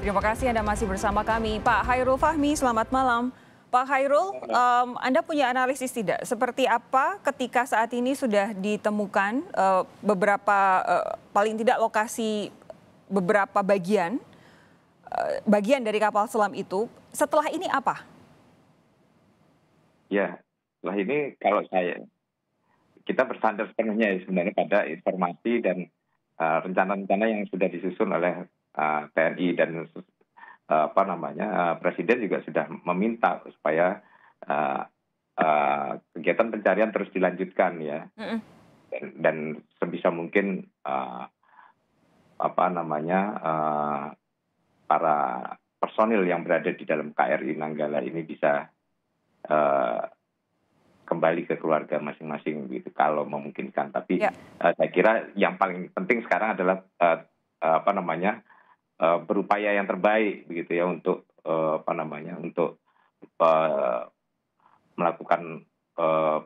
Terima kasih Anda masih bersama kami. Pak Hairul Fahmi, selamat malam. Pak Hairul, um, Anda punya analisis tidak? Seperti apa ketika saat ini sudah ditemukan uh, beberapa, uh, paling tidak lokasi beberapa bagian, uh, bagian dari kapal selam itu, setelah ini apa? Ya, setelah ini kalau saya, kita bersandar sepenuhnya ya sebenarnya pada informasi dan rencana-rencana uh, rencana -rencana yang sudah disusun oleh Ah, TNI dan ah, apa namanya ah, Presiden juga sudah meminta supaya kegiatan pencarian terus dilanjutkan ya dan, dan sebisa mungkin apa namanya para personil yang berada di dalam KRI Nanggala ini bisa kembali ke keluarga masing-masing gitu kalau memungkinkan. Tapi ya. uh, saya kira yang paling penting sekarang adalah uh, uh, apa namanya Eh, berupaya yang terbaik begitu ya untuk uh, apa namanya untuk uh, melakukan uh,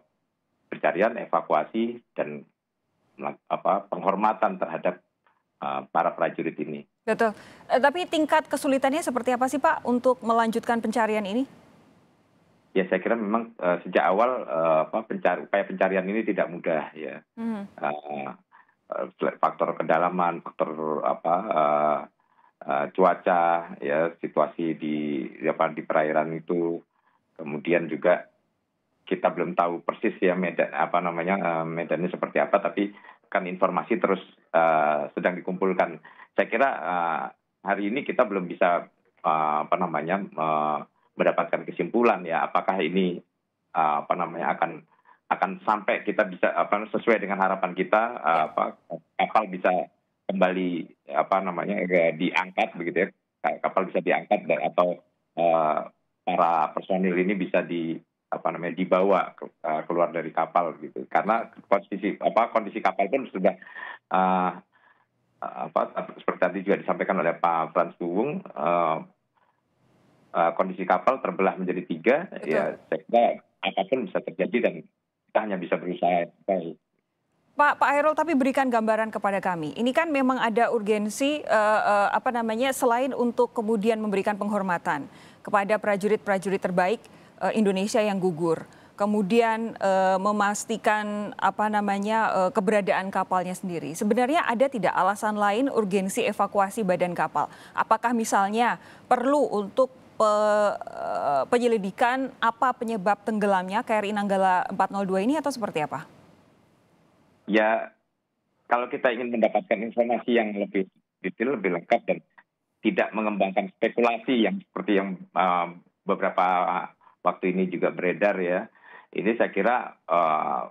pencarian, evakuasi dan apa penghormatan terhadap uh, para prajurit ini. Betul. Tapi tingkat kesulitannya seperti apa sih Pak untuk melanjutkan pencarian ini? Ya saya kira memang uh, sejak awal uh, apa pencar upaya pencarian ini tidak mudah ya. Hmm. Uh, faktor kedalaman, faktor apa uh, uh, cuaca ya situasi di apa di perairan itu kemudian juga kita belum tahu persis ya medan apa namanya uh, medannya seperti apa tapi kan informasi terus uh, sedang dikumpulkan saya kira uh, hari ini kita belum bisa uh, apa namanya uh, mendapatkan kesimpulan ya apakah ini uh, apa namanya akan akan sampai kita bisa apa sesuai dengan harapan kita uh, apa kapal bisa kembali apa namanya eh, diangkat begitu ya kapal bisa diangkat dan atau uh, para personil ini bisa di apa namanya dibawa uh, keluar dari kapal gitu karena kondisi apa kondisi kapal pun sudah uh, apa seperti tadi juga disampaikan oleh Pak Frans Buwung uh, uh, kondisi kapal terbelah menjadi tiga Betul. ya saya kira apapun bisa terjadi dan kita hanya bisa berusaha baik Pak Pak Herol, tapi berikan gambaran kepada kami. Ini kan memang ada urgensi uh, uh, apa namanya selain untuk kemudian memberikan penghormatan kepada prajurit-prajurit terbaik uh, Indonesia yang gugur. Kemudian memastikan apa namanya keberadaan kapalnya sendiri. Sebenarnya ada tidak alasan lain urgensi evakuasi badan kapal? Apakah misalnya perlu untuk pe, penyelidikan apa penyebab tenggelamnya KRI Nanggala 402 ini atau seperti apa? ya kalau kita ingin mendapatkan informasi yang lebih detail, lebih lengkap dan tidak mengembangkan spekulasi yang seperti yang uh, beberapa waktu ini juga beredar ya. Ini saya kira uh,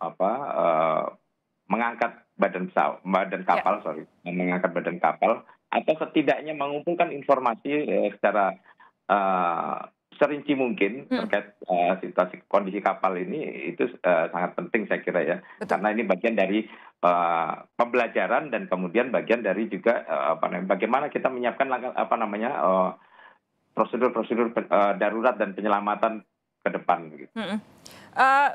apa uh, mengangkat badan pesawat, badan ya. kapal ya. sorry, mengangkat badan kapal atau setidaknya mengumpulkan informasi uh, secara uh, serinci mungkin hmm. terkait uh, situasi kondisi kapal ini itu uh, sangat penting saya kira ya Betul. karena ini bagian dari uh, pembelajaran dan kemudian bagian dari juga uh, apa namanya bagaimana kita menyiapkan langkah apa namanya prosedur-prosedur uh, darurat dan penyelamatan ke depan. Gitu. Hmm. Uh,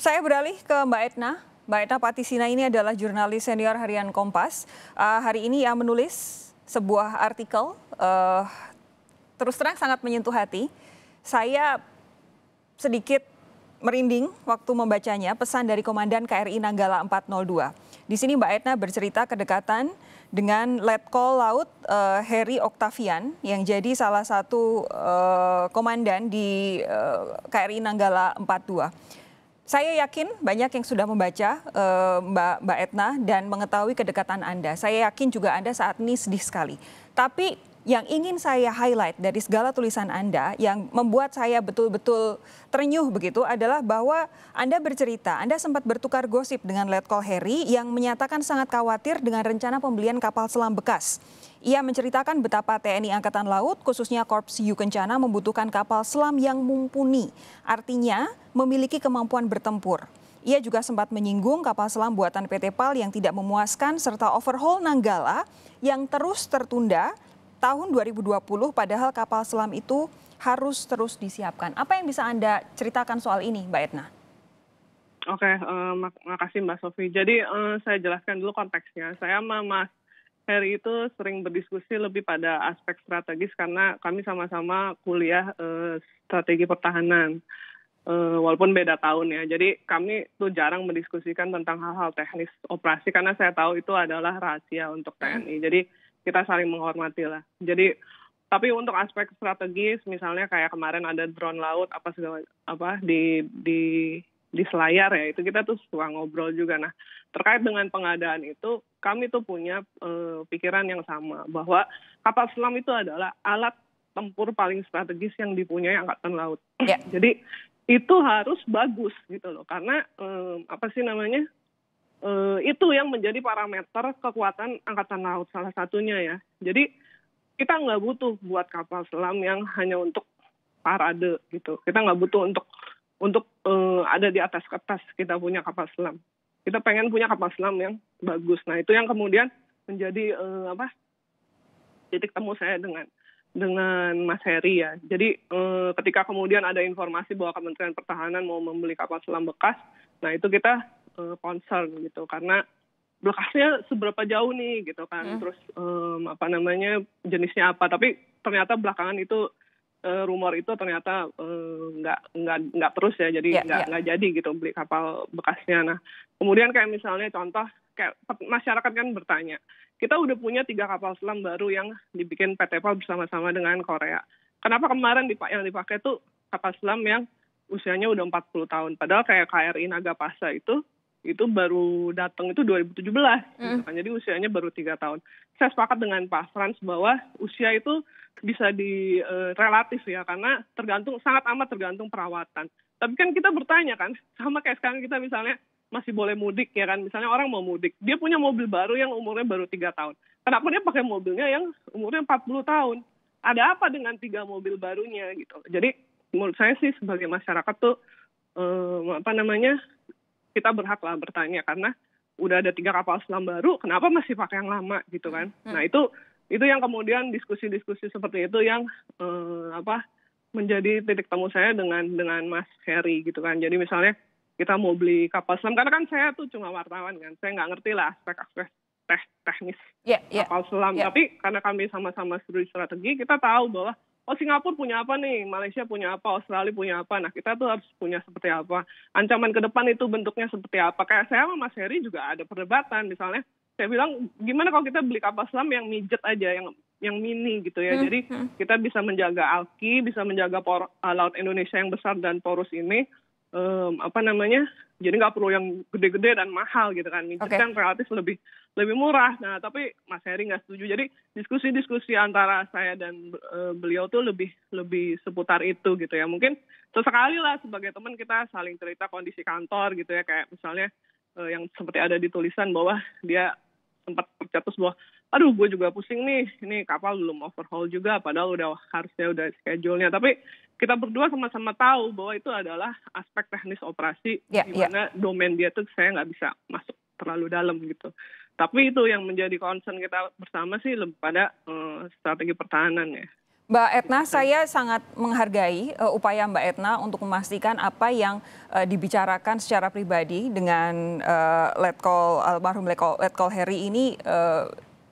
saya beralih ke Mbak Etna. Mbak Etna Patisina ini adalah jurnalis senior harian Kompas. Uh, hari ini ia menulis sebuah artikel uh, terus terang sangat menyentuh hati. Saya sedikit merinding waktu membacanya pesan dari Komandan KRI Nanggala 402. Di sini Mbak Etna bercerita kedekatan dengan Letkol Laut uh, Heri Octavian yang jadi salah satu uh, komandan di uh, eh, KRI Nanggala 42. Saya yakin banyak yang sudah membaca uh, Mbak Mbak Etna dan mengetahui kedekatan Anda. Saya yakin juga Anda saat ini sedih sekali. Tapi yang ingin saya highlight dari segala tulisan Anda yang membuat saya betul-betul terenyuh begitu adalah bahwa Anda bercerita, Anda sempat bertukar gosip dengan Letkol Harry yang menyatakan sangat khawatir dengan rencana pembelian kapal selam bekas. Ia menceritakan betapa TNI Angkatan Laut, khususnya Korps Yu Kencana membutuhkan kapal selam yang mumpuni, artinya memiliki kemampuan bertempur. Ia juga sempat menyinggung kapal selam buatan PT PAL yang tidak memuaskan serta overhaul Nanggala yang terus tertunda tahun 2020 padahal kapal selam itu harus terus disiapkan. Apa yang bisa Anda ceritakan soal ini, Mbak Edna? Oke, okay, uh, eh, makasih Mbak Sofi. Jadi uh, saya jelaskan dulu konteksnya. Saya sama Mas Heri itu sering berdiskusi lebih pada aspek strategis karena kami sama-sama kuliah uh, strategi pertahanan. Uh, walaupun beda tahun ya, jadi kami tuh jarang mendiskusikan tentang hal-hal teknis operasi karena saya tahu itu adalah rahasia untuk TNI. Jadi kita saling menghormati lah. Jadi tapi untuk aspek strategis misalnya kayak kemarin ada drone laut apa segala apa di di di Selayar ya itu kita tuh suka ngobrol juga nah terkait dengan pengadaan itu kami tuh punya uh, pikiran yang sama bahwa kapal selam itu adalah alat tempur paling strategis yang dipunyai angkatan laut. Yeah. Jadi itu harus bagus gitu loh karena um, apa sih namanya Eh, itu yang menjadi parameter kekuatan Angkatan Laut salah satunya ya. Jadi kita nggak butuh buat kapal selam yang hanya untuk parade gitu. Kita nggak butuh untuk untuk uh, ada di atas kertas kita punya kapal selam. Kita pengen punya kapal selam yang bagus. Nah itu yang kemudian menjadi uh, apa titik temu saya dengan dengan Mas Heri ya. Jadi uh, ketika kemudian ada informasi bahwa Kementerian Pertahanan mau membeli kapal selam bekas, nah itu kita uh, concern gitu karena bekasnya seberapa jauh nih gitu kan hmm. terus um, apa namanya jenisnya apa tapi ternyata belakangan itu uh, rumor itu ternyata eh, nggak uh, nggak nggak terus ya jadi ya, nggak yeah, nggak yeah. jadi gitu beli kapal bekasnya nah kemudian kayak misalnya contoh kayak masyarakat kan bertanya kita udah punya tiga kapal selam baru yang dibikin PT PAL bersama-sama dengan Korea kenapa kemarin dipak yang dipakai tuh kapal selam yang usianya udah 40 tahun padahal kayak KRI Naga Nagapasa itu itu baru datang itu 2017 mm. gitu hmm. kan. Jadi usianya baru tiga tahun. Saya sepakat dengan Pak Frans bahwa usia itu bisa di uh, relatif ya karena tergantung sangat amat tergantung perawatan. Tapi kan kita bertanya kan sama kayak sekarang kita misalnya masih boleh mudik ya kan misalnya orang mau mudik dia punya mobil baru yang umurnya baru tiga tahun kenapa dia pakai mobilnya yang umurnya 40 tahun ada apa dengan tiga mobil barunya gitu jadi menurut saya sih sebagai masyarakat tuh eh, apa namanya kita berhak lah bertanya karena udah ada tiga kapal selam baru, kenapa masih pakai yang lama gitu kan? Hmm. hmm. Nah itu itu yang kemudian diskusi-diskusi seperti itu yang eh, apa menjadi titik temu saya dengan dengan Mas Heri gitu kan. Jadi misalnya kita mau beli kapal selam karena kan saya tuh cuma wartawan kan, saya nggak ngerti lah aspek-aspek teh teknis yeah, yeah, kapal selam. Yeah. Tapi karena kami sama-sama studi strategi, kita tahu bahwa oh Singapura punya apa nih, Malaysia punya apa, Australia punya apa. Nah kita tuh harus punya seperti apa. Ancaman ke depan itu bentuknya seperti apa. Kayak saya sama Mas Heri juga ada perdebatan misalnya. Saya bilang gimana kalau kita beli kapal selam yang mijet aja, yang yang mini gitu ya. Hmm, Jadi hmm. kita bisa menjaga alki, bisa menjaga por, uh, laut Indonesia yang besar dan porus ini um, apa namanya jadi nggak perlu yang gede-gede dan mahal gitu kan mincer okay. kan relatif lebih lebih murah nah tapi Mas Heri nggak setuju jadi diskusi-diskusi antara saya dan uh, beliau tuh lebih lebih seputar itu gitu ya mungkin sesekali lah sebagai teman kita saling cerita kondisi kantor gitu ya kayak misalnya uh, yang seperti ada di tulisan bahwa dia sempat tercatat bahwa aduh gue juga pusing nih ini kapal belum overhaul juga padahal udah harusnya udah schedule-nya tapi kita berdua sama-sama tahu bahwa itu adalah aspek teknis operasi yeah, di ya. mana yeah. domain dia tuh saya nggak bisa masuk terlalu dalam gitu tapi itu yang menjadi concern kita bersama sih lebih pada um, strategi pertahanan ya Mbak Etna, saya sangat menghargai uh, upaya Mbak Etna untuk memastikan apa yang uh, dibicarakan secara pribadi dengan uh, Letkol almarhum Letkol, Letkol Heri ini uh,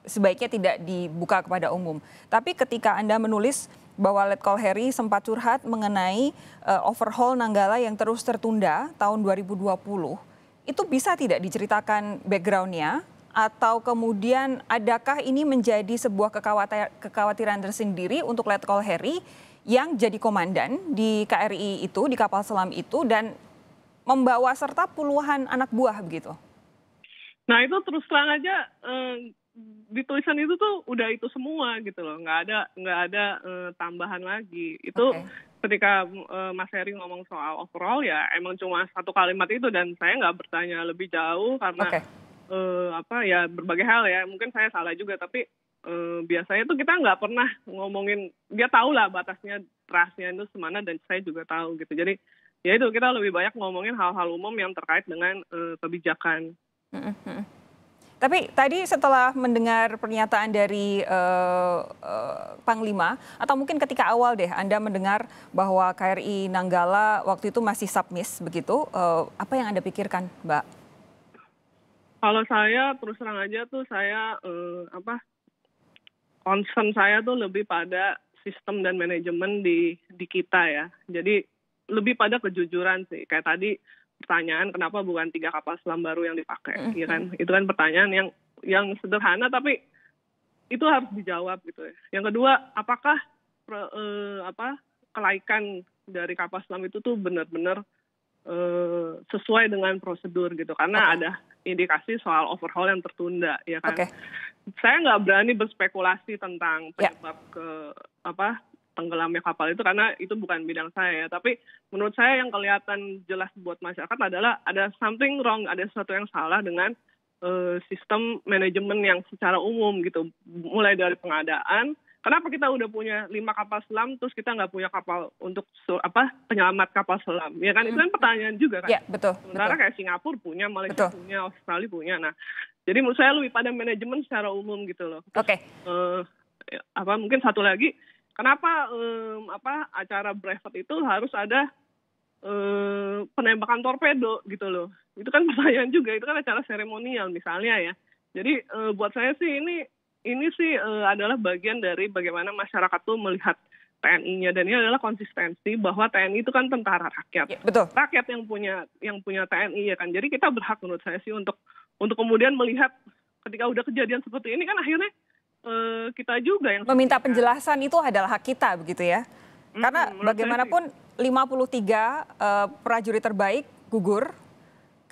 sebaiknya tidak dibuka kepada umum. Tapi ketika Anda menulis bahwa Letkol Heri sempat curhat mengenai uh, overhaul Nanggala yang terus tertunda tahun 2020, itu bisa tidak diceritakan backgroundnya atau kemudian adakah ini menjadi sebuah kekhawatiran tersendiri untuk Letkol Heri yang jadi komandan di KRI itu, di kapal selam itu, dan membawa serta puluhan anak buah begitu? Nah itu terus terang aja eh, di tulisan itu tuh udah itu semua gitu loh nggak ada nggak ada uh, tambahan lagi itu okay. ketika uh, Mas Heri ngomong soal overall ya emang cuma satu kalimat itu dan saya nggak bertanya lebih jauh karena okay. uh, eh, apa ya berbagai hal ya mungkin saya salah juga tapi uh, biasanya tuh kita nggak pernah ngomongin dia tahu lah batasnya trustnya itu semana dan saya juga tahu gitu jadi ya itu kita lebih banyak ngomongin hal-hal umum yang terkait dengan uh, kebijakan. Mm -hmm tapi tadi setelah mendengar pernyataan dari uh, uh, Panglima, atau mungkin ketika awal deh Anda mendengar bahwa KRI Nanggala waktu itu masih submis begitu, uh, apa yang Anda pikirkan Mbak? Kalau saya terus terang aja tuh saya uh, apa concern saya tuh lebih pada sistem dan manajemen di di kita ya. Jadi lebih pada kejujuran sih. Kayak tadi pertanyaan kenapa bukan tiga kapal selam baru yang dipakai, mm -hmm. ya kan? Itu kan pertanyaan yang yang sederhana tapi itu harus dijawab gitu ya. Yang kedua, apakah eh, apa kelaikan dari kapal selam itu tuh benar-benar eh, sesuai dengan prosedur gitu? Karena okay. ada indikasi soal overhaul yang tertunda, ya kan? Okay. Saya nggak berani berspekulasi tentang ya. penyebab yeah. ke apa tenggelamnya kapal itu karena itu bukan bidang saya ya. Tapi menurut saya yang kelihatan jelas buat masyarakat adalah ada something wrong, ada sesuatu yang salah dengan uh, sistem manajemen yang secara umum gitu. Mulai dari pengadaan, kenapa kita udah punya lima kapal selam terus kita nggak punya kapal untuk apa penyelamat kapal selam? Ya kan hmm. itu kan hmm. pertanyaan juga kan. Ya, betul. Sementara betul. kayak Singapura punya, Malaysia betul. punya, Australia punya. Nah, jadi menurut saya lebih pada manajemen secara umum gitu loh. Oke. Okay. Uh, eh, apa mungkin satu lagi kenapa um, apa acara brevet itu harus ada um, penembakan torpedo gitu loh. Itu kan pertanyaan juga, itu kan acara seremonial misalnya ya. Jadi uh, buat saya sih ini ini sih uh, adalah bagian dari bagaimana masyarakat tuh melihat TNI-nya dan ini adalah konsistensi bahwa TNI itu kan tentara rakyat. Ya, betul. Rakyat yang punya yang punya TNI ya kan. Jadi kita berhak menurut saya sih untuk untuk kemudian melihat ketika udah kejadian seperti ini kan akhirnya Eh, kita juga yang meminta penjelasan itu adalah hak kita begitu ya. Hmm, Karena bagaimanapun 53 uh, eh, prajurit terbaik gugur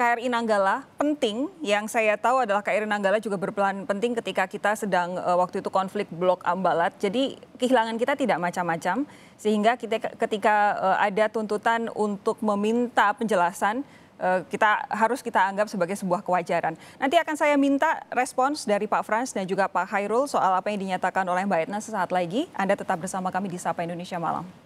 KRI Nanggala penting. Yang saya tahu adalah KRI Nanggala juga berperan penting ketika kita sedang uh, waktu itu konflik Blok Ambalat. Jadi kehilangan kita tidak macam-macam sehingga kita ketika uh, ada tuntutan untuk meminta penjelasan Eh, kita harus kita anggap sebagai sebuah kewajaran. Nanti akan saya minta respons dari Pak Frans dan juga Pak Hairul soal apa yang dinyatakan oleh Mbak Etna sesaat lagi. Anda tetap bersama kami di Sapa Indonesia Malam.